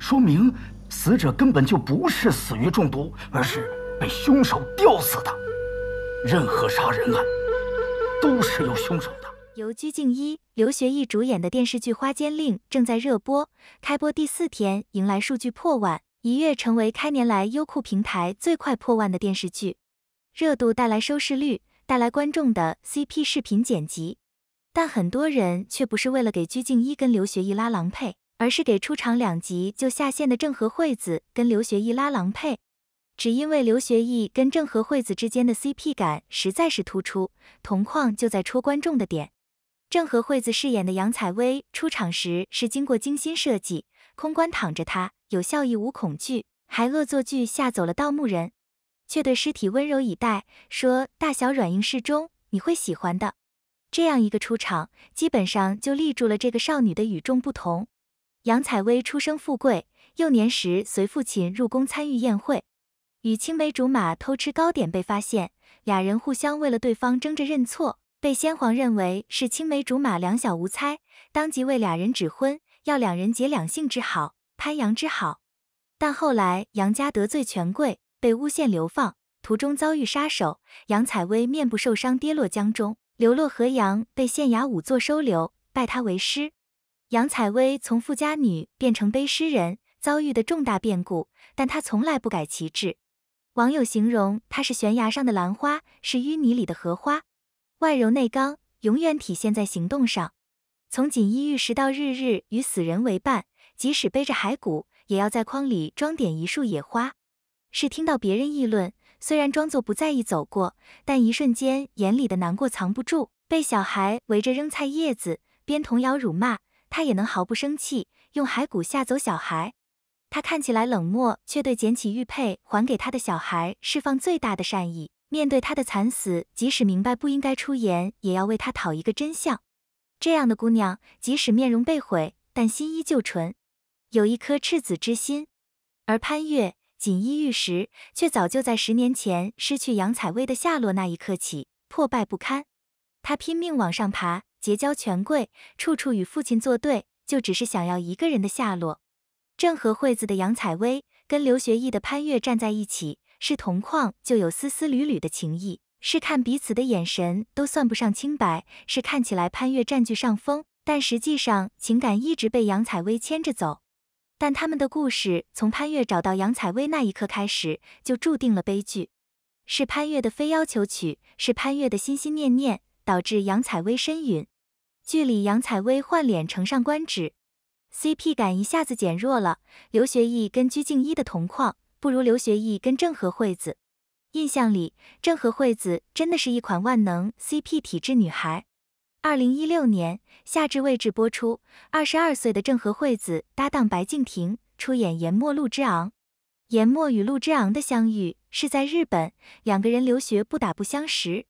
说明死者根本就不是死于中毒，而是被凶手吊死的。任何杀人案都是有凶手的。由鞠婧祎、刘学义主演的电视剧《花间令》正在热播，开播第四天迎来数据破万，一跃成为开年来优酷平台最快破万的电视剧。热度带来收视率，带来观众的 CP 视频剪辑，但很多人却不是为了给鞠婧祎跟刘学义拉郎配。而是给出场两集就下线的郑和惠子跟刘学义拉郎配，只因为刘学义跟郑和惠子之间的 CP 感实在是突出，同框就在戳观众的点。郑和惠子饰演的杨采薇出场时是经过精心设计，空棺躺着她，有笑意无恐惧，还恶作剧吓走了盗墓人，却对尸体温柔以待，说大小软硬适中，你会喜欢的。这样一个出场，基本上就立住了这个少女的与众不同。杨采薇出生富贵，幼年时随父亲入宫参与宴会，与青梅竹马偷吃糕点被发现，俩人互相为了对方争着认错，被先皇认为是青梅竹马两小无猜，当即为俩人指婚，要两人结两姓之好，潘杨之好。但后来杨家得罪权贵，被诬陷流放，途中遭遇杀手，杨采薇面部受伤跌落江中，流落河阳，被县衙仵作收留，拜他为师。杨采薇从富家女变成悲诗人，遭遇的重大变故，但她从来不改旗帜。网友形容她是悬崖上的兰花，是淤泥里的荷花，外柔内刚，永远体现在行动上。从锦衣玉食到日日与死人为伴，即使背着骸骨，也要在筐里装点一束野花。是听到别人议论，虽然装作不在意走过，但一瞬间眼里的难过藏不住。被小孩围着扔菜叶子，边童谣辱骂。他也能毫不生气，用骸骨吓走小孩。他看起来冷漠，却对捡起玉佩还给他的小孩释放最大的善意。面对他的惨死，即使明白不应该出言，也要为他讨一个真相。这样的姑娘，即使面容被毁，但心依旧纯，有一颗赤子之心。而潘越锦衣玉食，却早就在十年前失去杨采薇的下落那一刻起破败不堪。他拼命往上爬。结交权贵，处处与父亲作对，就只是想要一个人的下落。正和惠子的杨采薇跟刘学义的潘越站在一起，是同框就有丝丝缕缕的情谊，是看彼此的眼神都算不上清白，是看起来潘越占据上风，但实际上情感一直被杨采薇牵着走。但他们的故事从潘越找到杨采薇那一刻开始，就注定了悲剧。是潘越的非要求娶，是潘越的心心念念，导致杨采薇身陨。剧里杨采薇换脸呈上官芷，CP 感一下子减弱了。刘学义跟鞠婧祎的同框不如刘学义跟郑和惠子。印象里，郑和惠子真的是一款万能 CP 体质女孩。二零一六年夏至未至播出，二十二岁的郑和惠子搭档白敬亭出演颜末陆之昂。颜末与陆之昂的相遇是在日本，两个人留学不打不相识。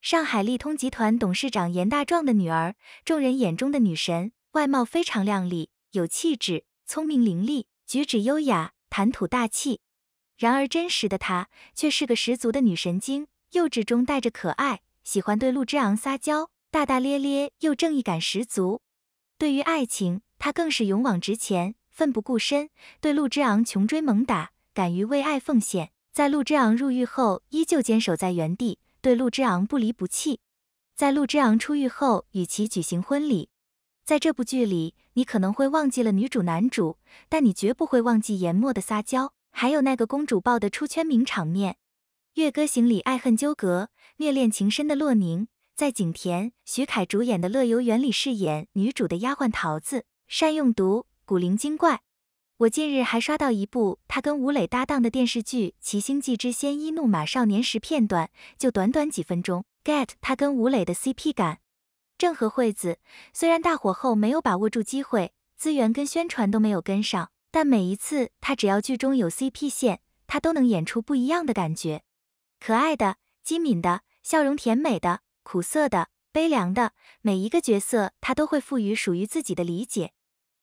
上海利通集团董事长严大壮的女儿，众人眼中的女神，外貌非常靓丽，有气质，聪明伶俐，举止优雅，谈吐大气。然而，真实的她却是个十足的女神经，幼稚中带着可爱，喜欢对陆之昂撒娇，大大咧咧又正义感十足。对于爱情，她更是勇往直前，奋不顾身，对陆之昂穷追猛打，敢于为爱奉献。在陆之昂入狱后，依旧坚守在原地。对陆之昂不离不弃，在陆之昂出狱后与其举行婚礼。在这部剧里，你可能会忘记了女主男主，但你绝不会忘记颜末的撒娇，还有那个公主抱的出圈名场面。《月歌行》里爱恨纠葛、虐恋情深的洛宁，在景甜、徐凯主演的《乐游原》里饰演女主的丫鬟桃子，善用毒，古灵精怪。我近日还刷到一部他跟吴磊搭档的电视剧《奇星记之仙衣怒马少年时》片段，就短短几分钟，get 他跟吴磊的 CP 感。郑和惠子虽然大火后没有把握住机会，资源跟宣传都没有跟上，但每一次他只要剧中有 CP 线，他都能演出不一样的感觉。可爱的、机敏的、笑容甜美的、苦涩的、悲凉的，每一个角色他都会赋予属于自己的理解。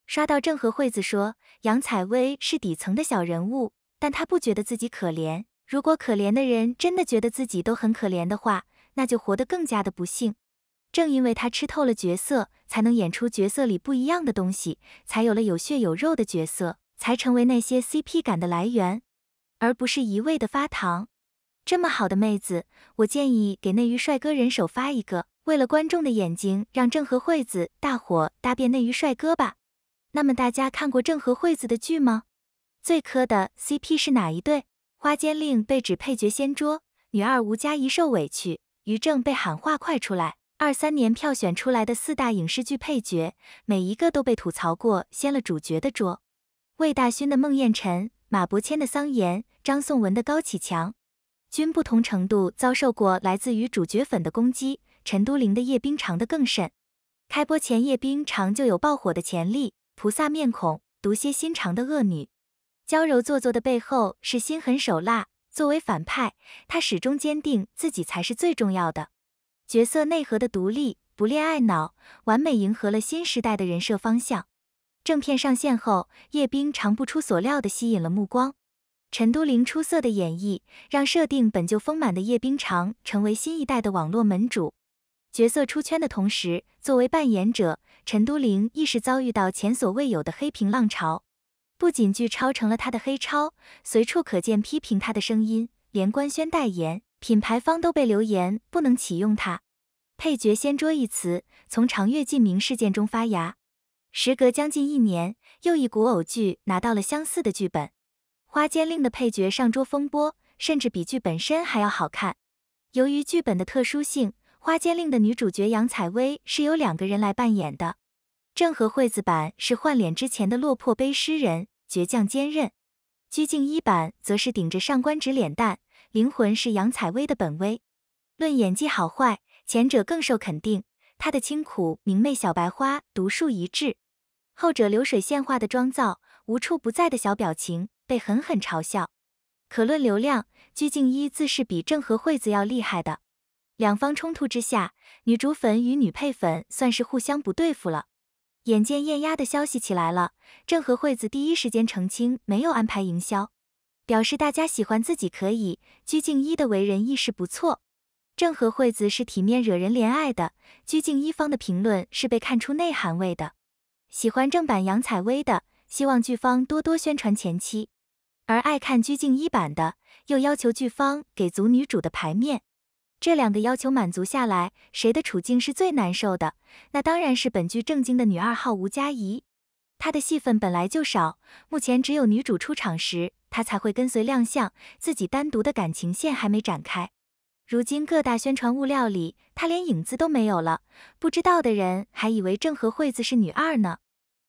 刷到郑和惠子说杨采薇是底层的小人物，但她不觉得自己可怜。如果可怜的人真的觉得自己都很可怜的话，那就活得更加的不幸。正因为她吃透了角色，才能演出角色里不一样的东西，才有了有血有肉的角色，才成为那些 CP 感的来源，而不是一味的发糖。这么好的妹子，我建议给内娱帅哥人手发一个，为了观众的眼睛，让郑和惠子大伙搭遍内娱帅哥吧。那么大家看过郑和惠子的剧吗？最磕的 CP 是哪一对？《花间令》被指配角掀桌，女二吴佳怡受委屈，于正被喊话快出来。二三年票选出来的四大影视剧配角，每一个都被吐槽过掀了主角的桌。魏大勋的孟宴臣、马伯骞的桑延、张颂文的高启强，均不同程度遭受过来自于主角粉的攻击。陈都灵的叶冰裳的更甚。开播前叶冰常就有爆火的潜力。菩萨面孔、毒蝎心肠的恶女，娇柔做作的背后是心狠手辣。作为反派，她始终坚定自己才是最重要的角色内核的独立不恋爱脑，完美迎合了新时代的人设方向。正片上线后，叶冰常不出所料的吸引了目光。陈都灵出色的演绎，让设定本就丰满的叶冰裳成为新一代的网络门主。角色出圈的同时，作为扮演者陈都灵亦是遭遇到前所未有的黑屏浪潮，不仅剧超成了她的黑超，随处可见批评她的声音，连官宣代言品牌方都被留言不能启用她。配角先桌一词从长月烬明事件中发芽，时隔将近一年，又一古偶剧拿到了相似的剧本，《花间令》的配角上桌风波，甚至比剧本身还要好看。由于剧本的特殊性。《花间令》的女主角杨采薇是由两个人来扮演的，郑和惠子版是换脸之前的落魄悲诗人，倔强坚韧；鞠婧祎版则是顶着上官芷脸蛋，灵魂是杨采薇的本薇。论演技好坏，前者更受肯定，她的清苦明媚小白花独树一帜；后者流水线化的妆造，无处不在的小表情被狠狠嘲笑。可论流量，鞠婧祎自是比郑和惠子要厉害的。两方冲突之下，女主粉与女配粉算是互相不对付了。眼见艳压的消息起来了，郑和惠子第一时间澄清没有安排营销，表示大家喜欢自己可以。鞠婧祎的为人意识不错，郑和惠子是体面惹人怜爱的。鞠婧祎方的评论是被看出内涵味的。喜欢正版杨采薇的，希望剧方多多宣传前期；而爱看鞠婧祎版的，又要求剧方给足女主的牌面。这两个要求满足下来，谁的处境是最难受的？那当然是本剧正经的女二号吴佳怡。她的戏份本来就少，目前只有女主出场时她才会跟随亮相，自己单独的感情线还没展开。如今各大宣传物料里，她连影子都没有了，不知道的人还以为郑和惠子是女二呢。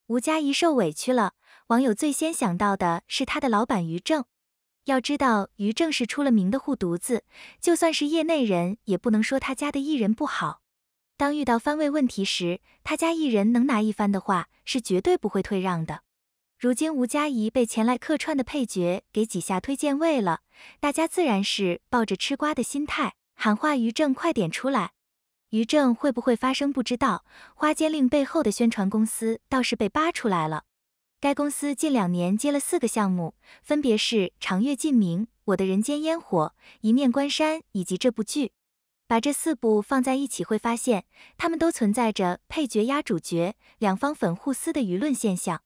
吴佳怡受委屈了，网友最先想到的是她的老板于正。要知道，于正是出了名的护犊子，就算是业内人也不能说他家的艺人不好。当遇到番位问题时，他家艺人能拿一番的话，是绝对不会退让的。如今吴佳怡被前来客串的配角给挤下推荐位了，大家自然是抱着吃瓜的心态喊话于正快点出来。于正会不会发声不知道，花间令背后的宣传公司倒是被扒出来了。该公司近两年接了四个项目，分别是《长月烬明》、《我的人间烟火》、《一念关山》以及这部剧。把这四部放在一起，会发现他们都存在着配角压主角、两方粉互撕的舆论现象。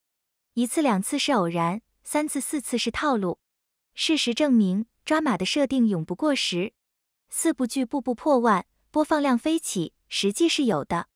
一次两次是偶然，三次四次是套路。事实证明，抓马的设定永不过时。四部剧步步破万，播放量飞起，实际是有的。